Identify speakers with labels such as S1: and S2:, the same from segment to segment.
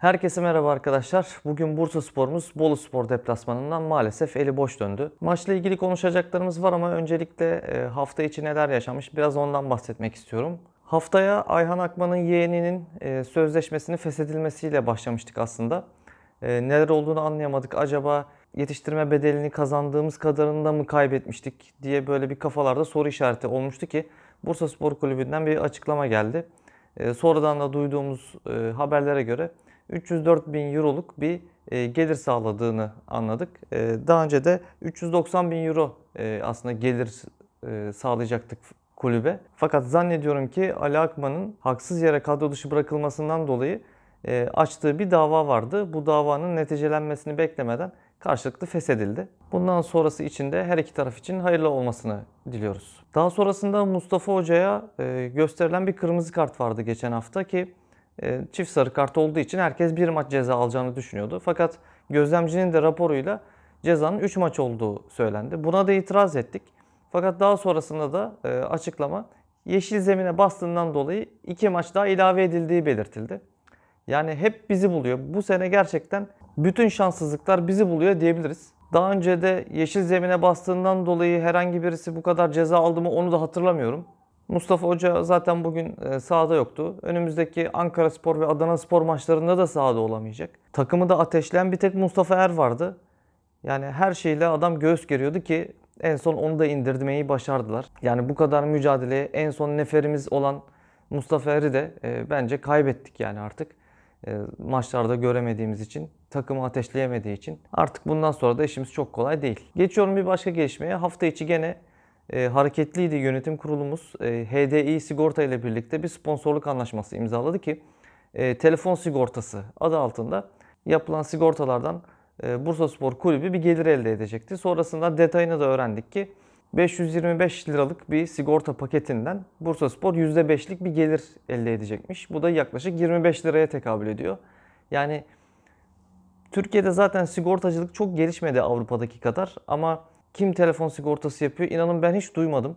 S1: Herkese merhaba arkadaşlar. Bugün Bursa Spor'umuz Bolu Spor deplasmanından maalesef eli boş döndü. Maçla ilgili konuşacaklarımız var ama öncelikle e, hafta içi neler yaşanmış biraz ondan bahsetmek istiyorum. Haftaya Ayhan Akman'ın yeğeninin e, sözleşmesini feshedilmesiyle başlamıştık aslında. E, neler olduğunu anlayamadık. Acaba yetiştirme bedelini kazandığımız kadarında mı kaybetmiştik diye böyle bir kafalarda soru işareti olmuştu ki Bursa Spor Kulübü'nden bir açıklama geldi. Sonradan da duyduğumuz haberlere göre 304 bin euroluk bir e, gelir sağladığını anladık. E, daha önce de 390 bin euro e, aslında gelir sağlayacaktık kulübe. Fakat zannediyorum ki Ali Akman'ın haksız yere kadro dışı bırakılmasından dolayı açtığı bir dava vardı. Bu davanın neticelenmesini beklemeden karşılıklı feshedildi. Bundan sonrası için de her iki taraf için hayırlı olmasını diliyoruz. Daha sonrasında Mustafa Hoca'ya gösterilen bir kırmızı kart vardı geçen hafta ki ee, çift sarı kart olduğu için herkes bir maç ceza alacağını düşünüyordu. Fakat gözlemcinin de raporuyla cezanın 3 maç olduğu söylendi. Buna da itiraz ettik. Fakat daha sonrasında da e, açıklama yeşil zemine bastığından dolayı 2 maç daha ilave edildiği belirtildi. Yani hep bizi buluyor. Bu sene gerçekten bütün şanssızlıklar bizi buluyor diyebiliriz. Daha önce de yeşil zemine bastığından dolayı herhangi birisi bu kadar ceza aldı mı onu da hatırlamıyorum. Mustafa Hoca zaten bugün e, sahada yoktu. Önümüzdeki Ankara Spor ve Adana Spor maçlarında da sahada olamayacak. Takımı da ateşleyen bir tek Mustafa Er vardı. Yani her şeyle adam göğüs geriyordu ki en son onu da indirmeyi başardılar. Yani bu kadar mücadeleye en son neferimiz olan Mustafa Er'i de e, bence kaybettik yani artık. E, maçlarda göremediğimiz için, takımı ateşleyemediği için. Artık bundan sonra da işimiz çok kolay değil. Geçiyorum bir başka gelişmeye. Hafta içi gene e, hareketliydi yönetim kurulumuz. E, HDI Sigorta ile birlikte bir sponsorluk anlaşması imzaladı ki e, telefon sigortası adı altında yapılan sigortalardan e, Bursa Spor Kulübü bir gelir elde edecekti. Sonrasında detayını da öğrendik ki 525 liralık bir sigorta paketinden Bursa Spor %5'lik bir gelir elde edecekmiş. Bu da yaklaşık 25 liraya tekabül ediyor. Yani Türkiye'de zaten sigortacılık çok gelişmedi Avrupa'daki kadar ama kim telefon sigortası yapıyor? İnanın ben hiç duymadım.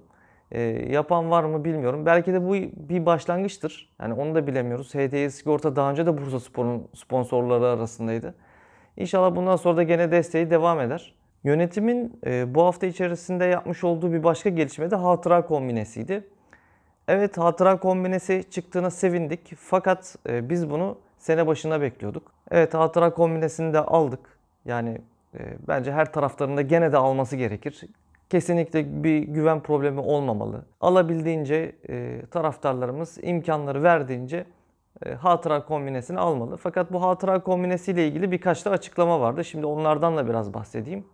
S1: E, yapan var mı bilmiyorum. Belki de bu bir başlangıçtır. Yani onu da bilemiyoruz. HDI Sigorta daha önce de Bursa Spor'un sponsorları arasındaydı. İnşallah bundan sonra da gene desteği devam eder. Yönetimin e, bu hafta içerisinde yapmış olduğu bir başka gelişme de hatıra kombinesiydi. Evet hatıra kombinesi çıktığına sevindik fakat e, biz bunu sene başına bekliyorduk. Evet hatıra kombinesini de aldık. Yani ee, bence her taraftarında gene de alması gerekir. Kesinlikle bir güven problemi olmamalı. Alabildiğince e, taraftarlarımız imkanları verdiğince e, hatıra kombinesini almalı. Fakat bu hatıra kombinesiyle ilgili birkaç da açıklama vardı. Şimdi onlardan da biraz bahsedeyim.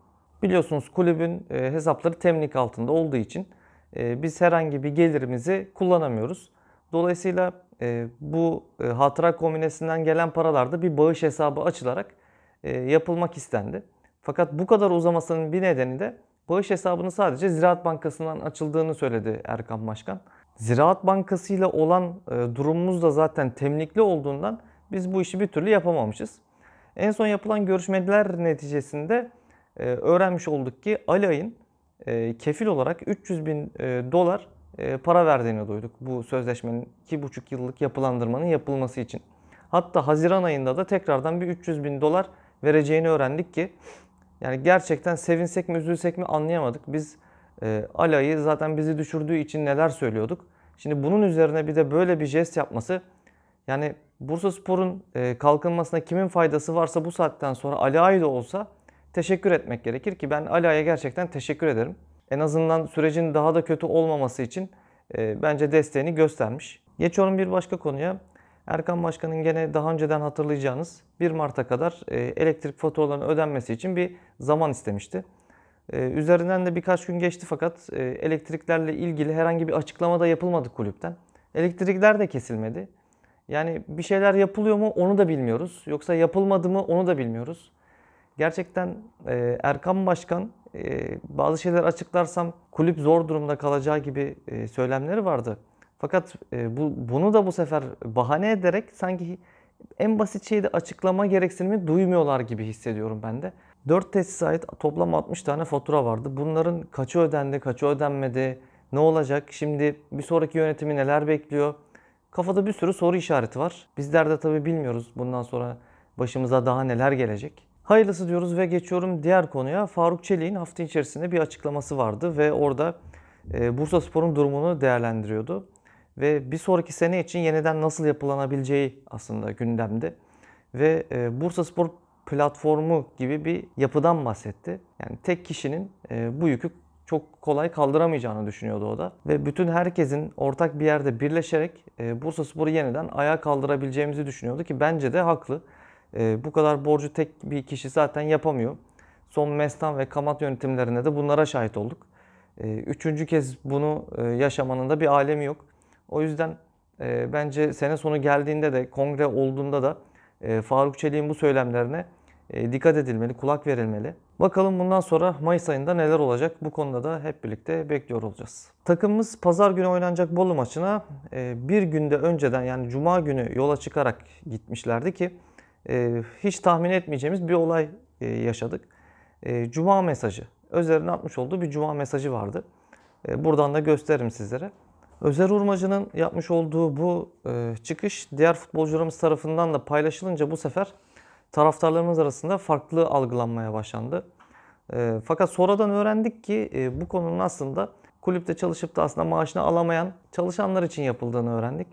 S1: Biliyorsunuz kulübün e, hesapları temlik altında olduğu için biz herhangi bir gelirimizi kullanamıyoruz. Dolayısıyla bu hatıra kombinesinden gelen paralarda bir bağış hesabı açılarak yapılmak istendi. Fakat bu kadar uzamasının bir nedeni de bağış hesabının sadece Ziraat Bankası'ndan açıldığını söyledi Erkan Başkan. Ziraat Bankası ile olan e, durumumuz da zaten temlikli olduğundan biz bu işi bir türlü yapamamışız. En son yapılan görüşmeler neticesinde e, öğrenmiş olduk ki Ali Ay'ın e, kefil olarak 300 bin dolar para verdiğini duyduk. Bu sözleşmenin 2,5 yıllık yapılandırmanın yapılması için. Hatta Haziran ayında da tekrardan bir 300 bin dolar vereceğini öğrendik ki yani gerçekten sevinsek mi üzülsek mi anlayamadık. Biz e, Ala'yı zaten bizi düşürdüğü için neler söylüyorduk. Şimdi bunun üzerine bir de böyle bir jest yapması yani Bursa Spor'un e, kalkınmasına kimin faydası varsa bu saatten sonra Ala'yı da olsa teşekkür etmek gerekir ki ben Ala'ya gerçekten teşekkür ederim. En azından sürecin daha da kötü olmaması için e, bence desteğini göstermiş. Geçiyorum bir başka konuya. Erkan Başkan'ın gene daha önceden hatırlayacağınız 1 Mart'a kadar e, elektrik faturalarının ödenmesi için bir zaman istemişti. E, üzerinden de birkaç gün geçti fakat e, elektriklerle ilgili herhangi bir açıklama da yapılmadı kulüpten. Elektrikler de kesilmedi. Yani bir şeyler yapılıyor mu onu da bilmiyoruz. Yoksa yapılmadı mı onu da bilmiyoruz. Gerçekten Erkan Başkan bazı şeyler açıklarsam kulüp zor durumda kalacağı gibi söylemleri vardı. Fakat e, bu bunu da bu sefer bahane ederek sanki en basit şeyde açıklama gereksinimi duymuyorlar gibi hissediyorum ben de. 4 tesise ait toplam 60 tane fatura vardı. Bunların kaçı ödendi, kaçı ödenmedi, ne olacak, şimdi bir sonraki yönetimi neler bekliyor? Kafada bir sürü soru işareti var. Bizler de tabii bilmiyoruz bundan sonra başımıza daha neler gelecek. Hayırlısı diyoruz ve geçiyorum diğer konuya. Faruk Çelik'in hafta içerisinde bir açıklaması vardı ve orada e, Bursa Spor'un durumunu değerlendiriyordu ve bir sonraki sene için yeniden nasıl yapılanabileceği aslında gündemde. Ve e, Bursa Spor platformu gibi bir yapıdan bahsetti. Yani tek kişinin e, bu yükü çok kolay kaldıramayacağını düşünüyordu o da. Ve bütün herkesin ortak bir yerde birleşerek e, Bursa Spor'u yeniden ayağa kaldırabileceğimizi düşünüyordu ki bence de haklı. E, bu kadar borcu tek bir kişi zaten yapamıyor. Son Mestan ve Kamat yönetimlerinde de bunlara şahit olduk. E, üçüncü kez bunu e, yaşamanın da bir alemi yok. O yüzden e, bence sene sonu geldiğinde de kongre olduğunda da e, Faruk Çelik'in bu söylemlerine e, dikkat edilmeli, kulak verilmeli. Bakalım bundan sonra Mayıs ayında neler olacak bu konuda da hep birlikte bekliyor olacağız. Takımımız pazar günü oynanacak Bolu maçına e, bir günde önceden yani cuma günü yola çıkarak gitmişlerdi ki e, hiç tahmin etmeyeceğimiz bir olay e, yaşadık. E, cuma mesajı, özlerine atmış olduğu bir cuma mesajı vardı. E, buradan da gösteririm sizlere. Özer Urmacı'nın yapmış olduğu bu e, çıkış diğer futbolcularımız tarafından da paylaşılınca bu sefer taraftarlarımız arasında farklı algılanmaya başlandı. E, fakat sonradan öğrendik ki e, bu konunun aslında kulüpte çalışıp da aslında maaşını alamayan çalışanlar için yapıldığını öğrendik.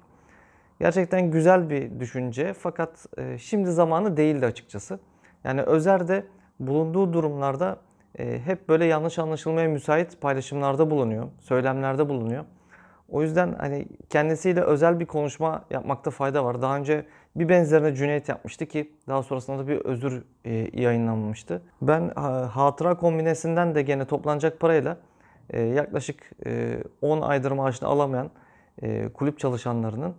S1: Gerçekten güzel bir düşünce fakat e, şimdi zamanı değildi açıkçası. Yani Özer de bulunduğu durumlarda e, hep böyle yanlış anlaşılmaya müsait paylaşımlarda bulunuyor, söylemlerde bulunuyor. O yüzden hani kendisiyle özel bir konuşma yapmakta fayda var. Daha önce bir benzerine Cüneyt yapmıştı ki daha sonrasında da bir özür e, yayınlanmıştı. Ben hatıra kombinesinden de gene toplanacak parayla e, yaklaşık 10 e, aydır maaşını alamayan kulüp çalışanlarının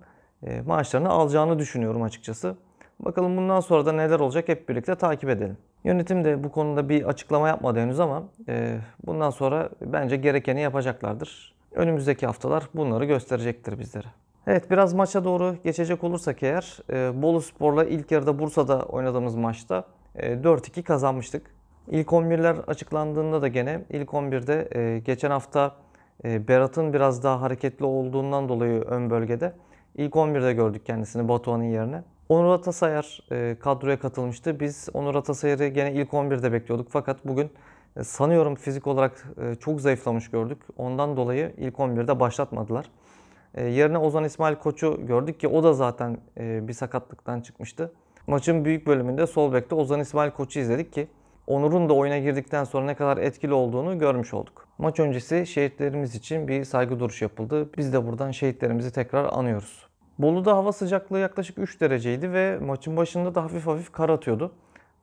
S1: maaşlarını alacağını düşünüyorum açıkçası. Bakalım bundan sonra da neler olacak hep birlikte takip edelim. Yönetim de bu konuda bir açıklama yapmadı henüz ama bundan sonra bence gerekeni yapacaklardır. Önümüzdeki haftalar bunları gösterecektir bizlere. Evet biraz maça doğru geçecek olursak eğer e, Bolu Spor'la ilk yarıda Bursa'da oynadığımız maçta 4-2 e, kazanmıştık. İlk 11'ler açıklandığında da gene ilk 11'de e, geçen hafta Berat'ın biraz daha hareketli olduğundan dolayı ön bölgede ilk 11'de gördük kendisini Batuhan'ın yerine. Onur Atasayar e, kadroya katılmıştı. Biz Onur Atasayar'ı gene ilk 11'de bekliyorduk fakat bugün e, sanıyorum fizik olarak e, çok zayıflamış gördük. Ondan dolayı ilk 11'de başlatmadılar. E, yerine Ozan İsmail Koç'u gördük ki o da zaten bir sakatlıktan çıkmıştı. Maçın büyük bölümünde sol bekte Ozan İsmail Koç'u izledik ki Onur'un da oyuna girdikten sonra ne kadar etkili olduğunu görmüş olduk. Maç öncesi şehitlerimiz için bir saygı duruşu yapıldı. Biz de buradan şehitlerimizi tekrar anıyoruz. Bolu'da hava sıcaklığı yaklaşık 3 dereceydi ve maçın başında da hafif hafif kar atıyordu.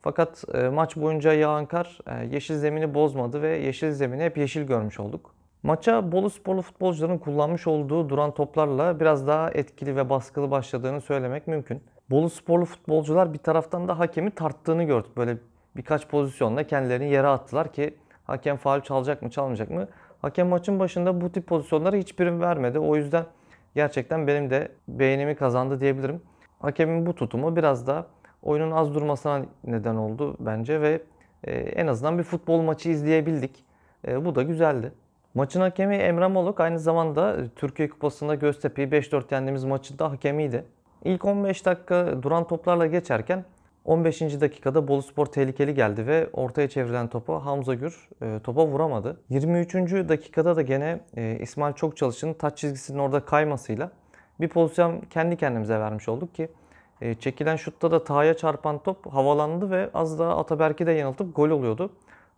S1: Fakat e, maç boyunca yağan kar e, yeşil zemini bozmadı ve yeşil zemini hep yeşil görmüş olduk. Maça Bolu sporlu futbolcuların kullanmış olduğu duran toplarla biraz daha etkili ve baskılı başladığını söylemek mümkün. Bolu sporlu futbolcular bir taraftan da hakemi tarttığını gördük. Böyle birkaç pozisyonla kendilerini yere attılar ki hakem faal çalacak mı çalmayacak mı? Hakem maçın başında bu tip pozisyonlara hiçbirini vermedi. O yüzden gerçekten benim de beğenimi kazandı diyebilirim. Hakemin bu tutumu biraz da oyunun az durmasına neden oldu bence ve e, en azından bir futbol maçı izleyebildik. E, bu da güzeldi. Maçın hakemi Emre Moluk aynı zamanda Türkiye Kupası'nda Göztepe'yi 5-4 yendiğimiz maçında hakemiydi. İlk 15 dakika duran toplarla geçerken 15. dakikada Boluspor tehlikeli geldi ve ortaya çevrilen topu Hamza Gür e, topa vuramadı. 23. dakikada da gene İsmail Çokçalış'ın taç çizgisinin orada kaymasıyla bir pozisyon kendi kendimize vermiş olduk ki e, çekilen şutta da Taha'ya çarpan top havalandı ve az daha Ataberk'i de yanıltıp gol oluyordu.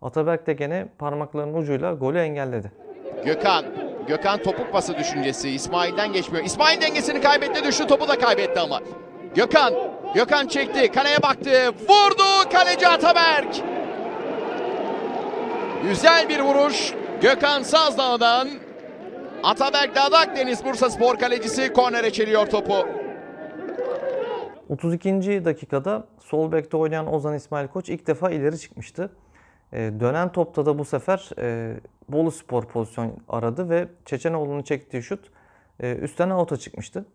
S1: Ataberk de gene parmaklarının ucuyla golü engelledi.
S2: Gökhan, Gökhan topuk pası düşüncesi. İsmail'den geçmiyor. İsmail dengesini kaybetti, düştü topu da kaybetti ama. Gökhan, Gökhan çekti, kaleye baktı, vurdu kaleci Ataberk. Güzel bir vuruş. Gökhan Sazdağ'dan Ataberk Dadak Deniz Bursa Spor kalecisi kornere çeliyor topu.
S1: 32. dakikada sol bekte oynayan Ozan İsmail Koç ilk defa ileri çıkmıştı. E, dönen topta da bu sefer e, Bolu Spor pozisyon aradı ve Çeçenoğlu'nun çektiği şut e, üstten out'a çıkmıştı.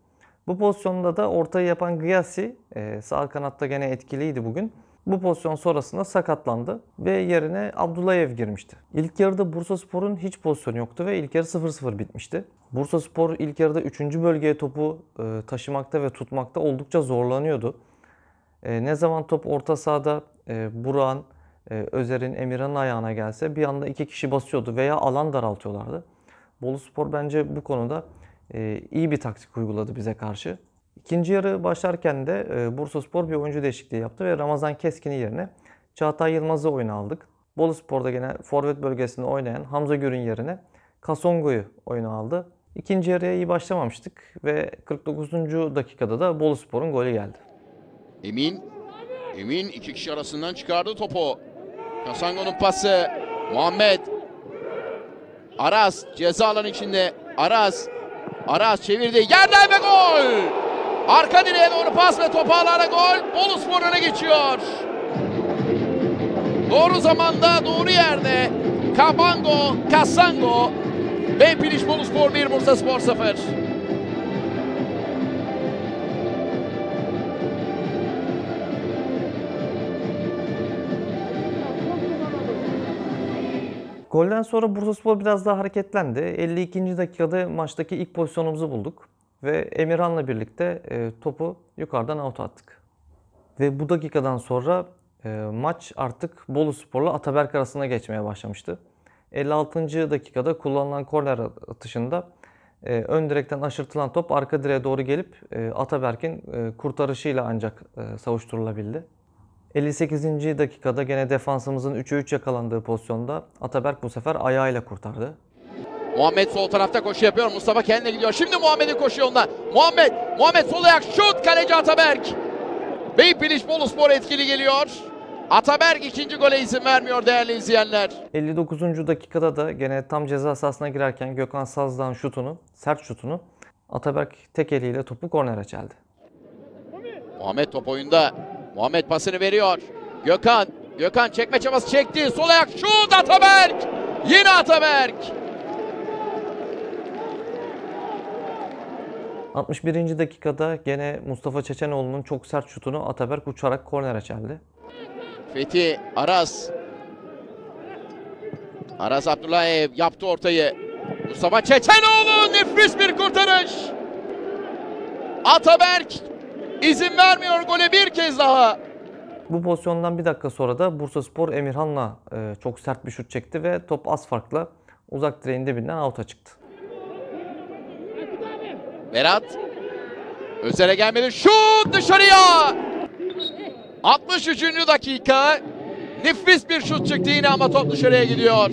S1: Bu pozisyonda da ortayı yapan Gyasi e, sağ kanatta gene etkiliydi bugün. Bu pozisyon sonrasında sakatlandı ve yerine Abdulayev girmişti. İlk yarıda Bursa Spor'un hiç pozisyonu yoktu ve ilk yarı 0-0 bitmişti. Bursa Spor ilk yarıda 3. bölgeye topu e, taşımakta ve tutmakta oldukça zorlanıyordu. E, ne zaman top orta sahada e, Burak'ın, Özer'in, Emirhan'ın ayağına gelse bir anda iki kişi basıyordu veya alan daraltıyorlardı. Bolu Spor bence bu konuda iyi bir taktik uyguladı bize karşı. İkinci yarı başlarken de e, Bursaspor bir oyuncu değişikliği yaptı ve Ramazan Keskin'i yerine Çağatay Yılmaz'ı oyuna aldık. Bolu Spor'da gene forvet bölgesinde oynayan Hamza Gür'ün yerine Kasongo'yu oyuna aldı. İkinci yarıya iyi başlamamıştık ve 49. dakikada da Bolu Spor'un golü geldi.
S2: Emin, Emin iki kişi arasından çıkardı topu. Kasongo'nun pası, Muhammed. Aras ceza alan içinde. Aras, Aras çevirdi. Yerden ve gol! Arka direğe doğru pas ve toparlarla gol. Bolu Spor öne geçiyor. Doğru zamanda doğru yerde Kabango, Kasango ve Piliç Bolu Spor 1, Bursa Spor 0.
S1: Golden sonra Bursaspor biraz daha hareketlendi. 52. dakikada maçtaki ilk pozisyonumuzu bulduk. Ve Emirhan'la birlikte e, topu yukarıdan out attık. Ve bu dakikadan sonra e, maç artık Bolu Spor'la Ataberk arasında geçmeye başlamıştı. 56. dakikada kullanılan korner atışında e, ön direkten aşırtılan top arka direğe doğru gelip e, Ataberk'in e, kurtarışıyla ancak e, savuşturulabildi. 58. dakikada gene defansımızın 3'e 3 yakalandığı pozisyonda Ataberk bu sefer ayağıyla kurtardı.
S2: Muhammed sol tarafta koşu yapıyor. Mustafa kendine gidiyor. Şimdi Muhammed'in koşu yolunda. Muhammed, Muhammed sol ayak şut. Kaleci Ataberk. Beypiliş Boluspor etkili geliyor. Ataberk ikinci gole izin vermiyor değerli izleyenler.
S1: 59. dakikada da gene tam ceza sahasına girerken Gökhan Sazdan şutunu, sert şutunu Ataberk tek eliyle topu kornere çeldi.
S2: Muhammed top oyunda. Muhammed pasını veriyor. Gökhan, Gökhan çekme çabası çekti. Sol ayak şut Ataberk. Yine Ataberk.
S1: 61. dakikada gene Mustafa Çeçenoğlu'nun çok sert şutunu Ataberk uçarak kornere çeldi.
S2: Fethi Aras. Aras Abdullayev yaptı ortayı.
S1: Mustafa Çeçenoğlu
S2: nefis bir kurtarış. Ataberk izin vermiyor gole bir kez daha.
S1: Bu pozisyondan bir dakika sonra da Bursaspor Emirhan'la e, çok sert bir şut çekti ve top az farkla uzak direğinde bilinen out'a çıktı.
S2: Berat. Özer'e gelmedi. Şut dışarıya. 63. dakika. Nefis bir şut çıktı yine ama top dışarıya gidiyor.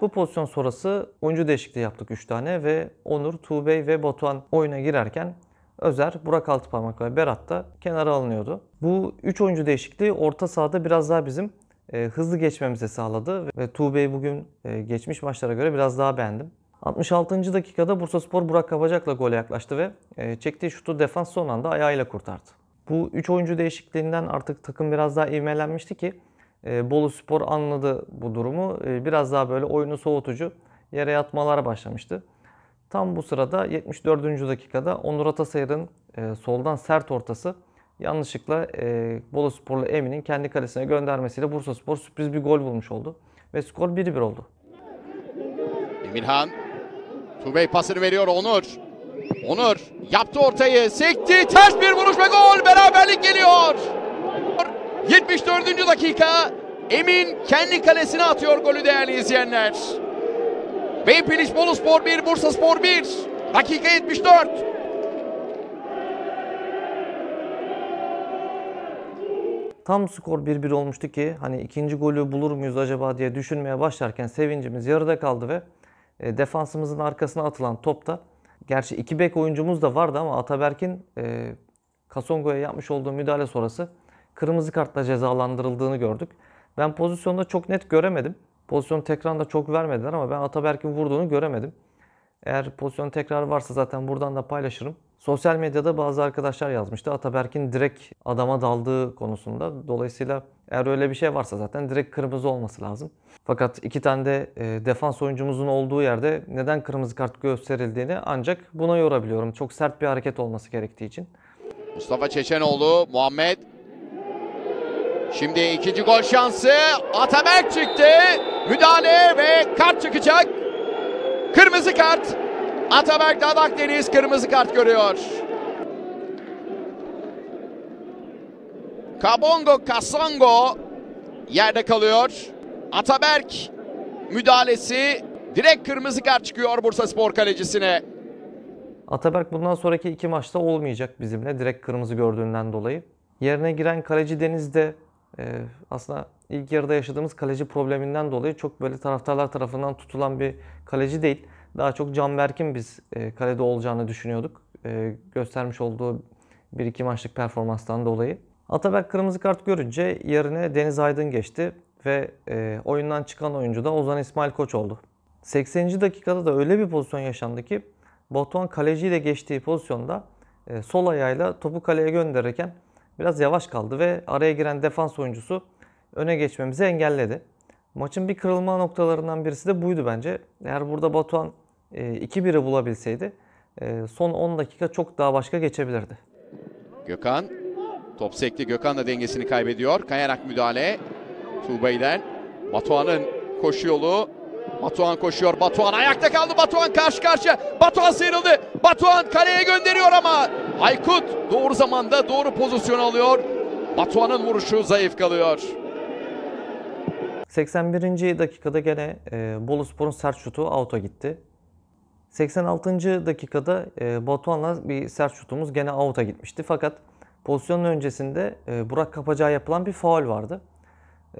S1: Bu pozisyon sonrası oyuncu değişikliği yaptık 3 tane ve Onur, Tuğbey ve Batuhan oyuna girerken Özer, Burak Altıparmak ve Berat da kenara alınıyordu. Bu 3 oyuncu değişikliği orta sahada biraz daha bizim e, hızlı geçmemize sağladı ve Tuğbe'yi bugün e, geçmiş maçlara göre biraz daha beğendim. 66. dakikada Bursa Spor Burak Kabacak'la gole yaklaştı ve e, çektiği şutu defans son anda ayağıyla kurtardı. Bu 3 oyuncu değişikliğinden artık takım biraz daha ivmelenmişti ki e, Bolu Spor anladı bu durumu. E, biraz daha böyle oyunu soğutucu yere yatmalara başlamıştı. Tam bu sırada 74. dakikada Onur Atasayır'ın soldan sert ortası yanlışlıkla e, Bolu Sporlu Emin'in kendi kalesine göndermesiyle Bursa Spor sürpriz bir gol bulmuş oldu. Ve skor 1-1 oldu. Emirhan
S2: Tubey pasını veriyor Onur. Onur yaptı ortayı. Sekti. Ters bir vuruş ve gol. Beraberlik geliyor. 74. dakika. Emin kendi kalesine atıyor golü değerli izleyenler. Beypiliş Bolu Spor 1, Bursa Spor 1. Dakika 74.
S1: Tam skor 1-1 olmuştu ki hani ikinci golü bulur muyuz acaba diye düşünmeye başlarken sevincimiz yarıda kaldı ve e, defansımızın arkasına atılan topta gerçi iki bek oyuncumuz da vardı ama Ataberk'in e, Kasongo'ya yapmış olduğu müdahale sonrası kırmızı kartla cezalandırıldığını gördük. Ben pozisyonda çok net göremedim. Pozisyon tekrarında çok vermediler ama ben Ataberk'in vurduğunu göremedim. Eğer pozisyon tekrarı varsa zaten buradan da paylaşırım. Sosyal medyada bazı arkadaşlar yazmıştı Ataberk'in direkt adama daldığı konusunda. Dolayısıyla eğer öyle bir şey varsa zaten direkt kırmızı olması lazım. Fakat iki tane de e, defans oyuncumuzun olduğu yerde neden kırmızı kart gösterildiğini ancak buna yorabiliyorum. Çok sert bir hareket olması gerektiği için.
S2: Mustafa Çeçenoğlu, Muhammed. Şimdi ikinci gol şansı. Ataberk çıktı. Müdahale ve kart çıkacak. Kırmızı kart. Ataberk Dadak Deniz kırmızı kart görüyor. Kabongo Kasongo yerde kalıyor. Ataberk müdahalesi direkt kırmızı kart çıkıyor Bursa Spor kalecisine.
S1: Ataberk bundan sonraki iki maçta olmayacak bizimle direkt kırmızı gördüğünden dolayı. Yerine giren kaleci Deniz de e, aslında ilk yarıda yaşadığımız kaleci probleminden dolayı çok böyle taraftarlar tarafından tutulan bir kaleci değil. Daha çok Canberk'in biz e, kalede olacağını düşünüyorduk. E, göstermiş olduğu bir iki maçlık performanstan dolayı. Atabek kırmızı kart görünce yerine Deniz Aydın geçti ve e, oyundan çıkan oyuncu da Ozan İsmail Koç oldu. 80. dakikada da öyle bir pozisyon yaşandı ki Batuhan kaleciyle geçtiği pozisyonda e, sol ayağıyla topu kaleye gönderirken biraz yavaş kaldı ve araya giren defans oyuncusu öne geçmemizi engelledi. Maçın bir kırılma noktalarından birisi de buydu bence. Eğer burada Batuhan e, 2-1'i bulabilseydi e, son 10 dakika çok daha başka geçebilirdi.
S2: Gökhan Top sekti. Gökhan da dengesini kaybediyor. Kayarak müdahale. Tuğbey'den. Batuhan'ın koşu yolu. Batuhan koşuyor. Batuhan ayakta kaldı. Batuhan karşı karşıya. Batuhan sıyrıldı. Batuhan kaleye gönderiyor ama Aykut doğru zamanda doğru pozisyon alıyor. Batuhan'ın vuruşu zayıf kalıyor.
S1: 81. dakikada gene e, Bolu Spor'un sert şutu out'a gitti. 86. dakikada e, Batuhan'la bir sert şutumuz gene out'a gitmişti. Fakat Pozisyonun öncesinde e, Burak Kapacı'ya yapılan bir faul vardı.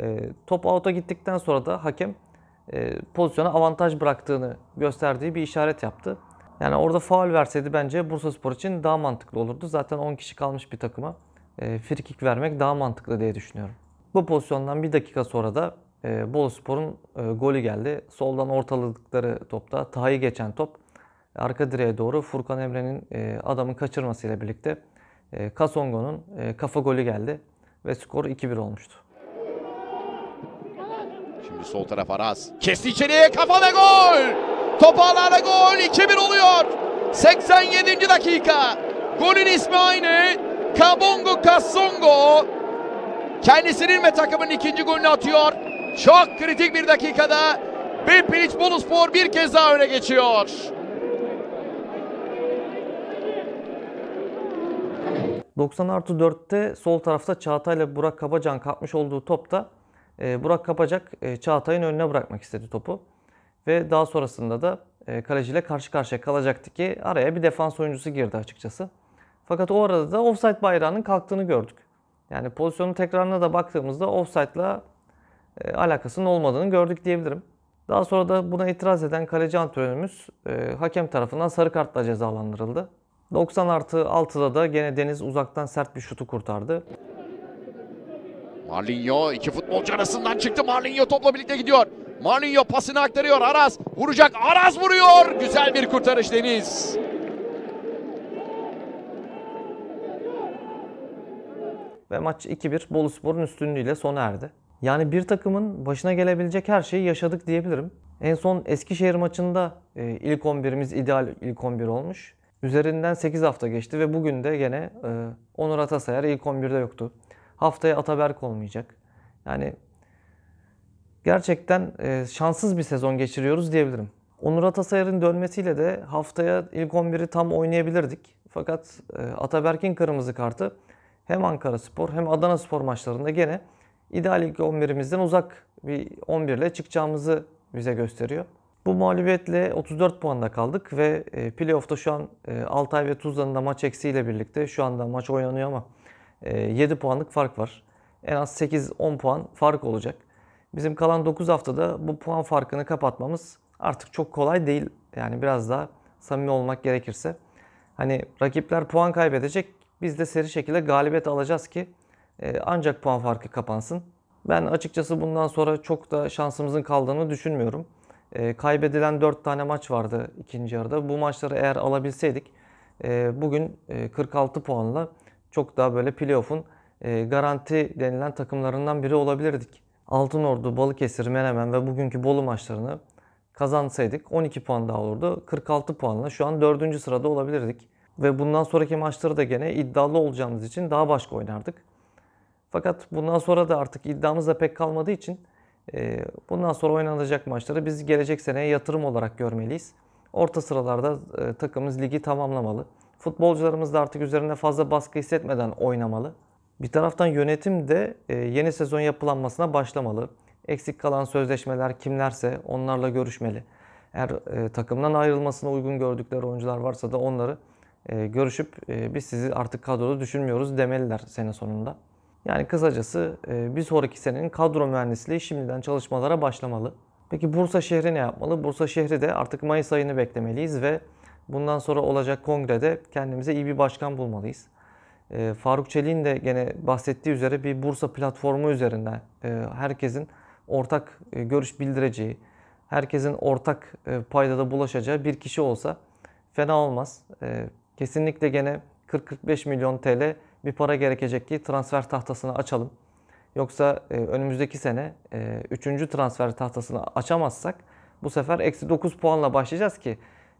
S1: E, top out'a gittikten sonra da hakem e, pozisyona avantaj bıraktığını gösterdiği bir işaret yaptı. Yani orada faul verseydi bence Bursaspor için daha mantıklı olurdu. Zaten 10 kişi kalmış bir takıma e, frikik vermek daha mantıklı diye düşünüyorum. Bu pozisyondan bir dakika sonra da e, Boluspor'un e, golü geldi. Soldan ortaladıkları topta Taha'yı geçen top arka direğe doğru Furkan Emre'nin e, adamın kaçırmasıyla birlikte ee, Kasongo'nun e, kafa golü geldi ve skor 2-1 olmuştu.
S2: Şimdi sol taraf Aras. Kesti içeriye kafa ve gol! Top ağlarla gol 2-1 oluyor. 87. dakika. Golün ismi aynı. Kabongo Kasongo Kendisinin ve takımın ikinci golünü atıyor. Çok kritik bir dakikada Bipilic Boluspor bir kez daha öne geçiyor.
S1: 90 artı 4'te sol tarafta Çağatay ile Burak Kabacan kapmış olduğu topta e, Burak Kapacak e, Çağatay'ın önüne bırakmak istedi topu. Ve daha sonrasında da e, ile karşı karşıya kalacaktı ki araya bir defans oyuncusu girdi açıkçası. Fakat o arada da offside bayrağının kalktığını gördük. Yani pozisyonun tekrarına da baktığımızda offside ile alakasının olmadığını gördük diyebilirim. Daha sonra da buna itiraz eden kaleci antrenörümüz e, hakem tarafından sarı kartla cezalandırıldı. 90 artı 6'da da gene Deniz uzaktan sert bir şutu kurtardı.
S2: Marlinho iki futbolcu arasından çıktı. Marlinho topla birlikte gidiyor. Marlinho pasını aktarıyor. Aras vuracak. Aras vuruyor. Güzel bir kurtarış Deniz.
S1: Ve maç 2-1 Boluspor'un üstünlüğüyle sona erdi. Yani bir takımın başına gelebilecek her şeyi yaşadık diyebilirim. En son Eskişehir maçında e, ilk 11'imiz ideal ilk 11 olmuş. Üzerinden 8 hafta geçti ve bugün de gene e, Onur Atasayar ilk 11'de yoktu. Haftaya Ataberk olmayacak. Yani gerçekten e, şanssız bir sezon geçiriyoruz diyebilirim. Onur Atasayar'ın dönmesiyle de haftaya ilk 11'i tam oynayabilirdik. Fakat e, Ataberk'in kırmızı kartı hem Ankara Spor hem Adana Spor maçlarında gene ideal ilk 11'imizden uzak bir 11 ile çıkacağımızı bize gösteriyor. Bu mağlubiyetle 34 puanda kaldık ve e, playoff'ta şu an e, Altay ve Tuzla'nın da maç eksiğiyle birlikte şu anda maç oynanıyor ama 7 e, puanlık fark var. En az 8-10 puan fark olacak. Bizim kalan 9 haftada bu puan farkını kapatmamız artık çok kolay değil. Yani biraz daha samimi olmak gerekirse. Hani rakipler puan kaybedecek. Biz de seri şekilde galibiyet alacağız ki ancak puan farkı kapansın. Ben açıkçası bundan sonra çok da şansımızın kaldığını düşünmüyorum. E, kaybedilen 4 tane maç vardı ikinci yarıda. Bu maçları eğer alabilseydik e, bugün e, 46 puanla çok daha böyle playoff'un e, garanti denilen takımlarından biri olabilirdik. Altınordu, Balıkesir, Menemen ve bugünkü Bolu maçlarını kazansaydık 12 puan daha olurdu. 46 puanla şu an 4. sırada olabilirdik. Ve bundan sonraki maçları da gene iddialı olacağımız için daha başka oynardık. Fakat bundan sonra da artık iddiamız da pek kalmadığı için ee, bundan sonra oynanacak maçları biz gelecek seneye yatırım olarak görmeliyiz. Orta sıralarda e, takımımız ligi tamamlamalı. Futbolcularımız da artık üzerinde fazla baskı hissetmeden oynamalı. Bir taraftan yönetim de e, yeni sezon yapılanmasına başlamalı. Eksik kalan sözleşmeler kimlerse onlarla görüşmeli. Eğer e, takımdan ayrılmasına uygun gördükleri oyuncular varsa da onları görüşüp biz sizi artık kadroda düşünmüyoruz demeliler sene sonunda. Yani kısacası e, bir sonraki senenin kadro mühendisliği şimdiden çalışmalara başlamalı. Peki Bursa şehri ne yapmalı? Bursa şehri de artık Mayıs ayını beklemeliyiz ve bundan sonra olacak kongrede kendimize iyi bir başkan bulmalıyız. E, Faruk Çelik'in de gene bahsettiği üzere bir Bursa platformu üzerinden e, herkesin ortak görüş bildireceği, herkesin ortak paydada bulaşacağı bir kişi olsa fena olmaz. Kesinlikle gene 40-45 milyon TL bir para gerekecek ki transfer tahtasını açalım. Yoksa e, önümüzdeki sene 3. E, transfer tahtasını açamazsak bu sefer eksi 9 puanla başlayacağız ki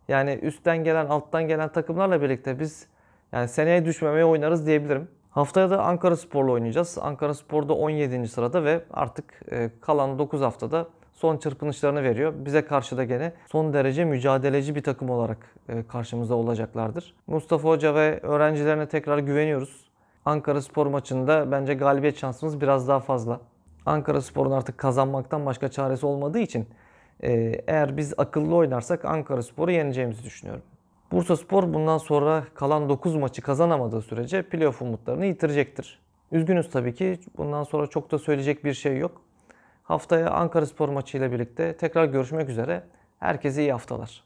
S1: yani üstten gelen alttan gelen takımlarla birlikte biz yani seneye düşmemeye oynarız diyebilirim. Haftaya da Ankara Spor'la oynayacağız. Ankara Spor'da 17. sırada ve artık e, kalan 9 haftada son çırpınışlarını veriyor. Bize karşı da gene son derece mücadeleci bir takım olarak e, karşımıza olacaklardır. Mustafa Hoca ve öğrencilerine tekrar güveniyoruz. Ankara Spor maçında bence galibiyet şansımız biraz daha fazla. Ankara Spor'un artık kazanmaktan başka çaresi olmadığı için e, eğer biz akıllı oynarsak Ankara Spor'u yeneceğimizi düşünüyorum. Bursa Spor bundan sonra kalan 9 maçı kazanamadığı sürece playoff umutlarını yitirecektir. Üzgünüz tabii ki bundan sonra çok da söyleyecek bir şey yok. Haftaya Ankara Spor maçıyla birlikte tekrar görüşmek üzere. Herkese iyi haftalar.